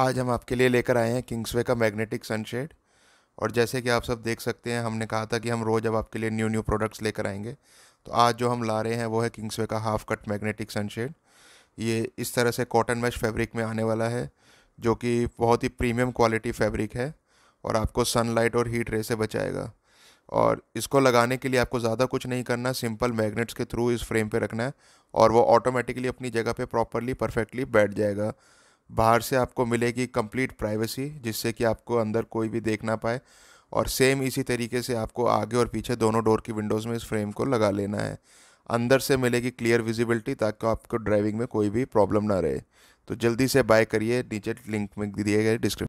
आज हम आपके लिए लेकर आए हैं किंग्सवे का मैग्नेटिक सनशेड और जैसे कि आप सब देख सकते हैं हमने कहा था कि हम रोज़ अब आपके लिए न्यू न्यू प्रोडक्ट्स लेकर आएंगे तो आज जो हम ला रहे हैं वो है किंग्सवे का हाफ कट मैग्नेटिक सनशेड ये इस तरह से कॉटन मैश फैब्रिक में आने वाला है जो कि बहुत ही प्रीमियम क्वालिटी फैब्रिक है और आपको सनलाइट और हीट रे से बचाएगा और इसको लगाने के लिए आपको ज़्यादा कुछ नहीं करना सिंपल मैग्नेट्स के थ्रू इस फ्रेम पे रखना है और वो ऑटोमेटिकली अपनी जगह पे प्रॉपरली परफेक्टली बैठ जाएगा बाहर से आपको मिलेगी कंप्लीट प्राइवेसी जिससे कि आपको अंदर कोई भी देख ना पाए और सेम इसी तरीके से आपको आगे और पीछे दोनों डोर की विंडोज़ में इस फ्रेम को लगा लेना है अंदर से मिलेगी क्लियर विजिबिलिटी ताकि आपको ड्राइविंग में कोई भी प्रॉब्लम ना रहे तो जल्दी से बाय करिए नीचे लिंक में दिए गए डिस्क्रिप्शन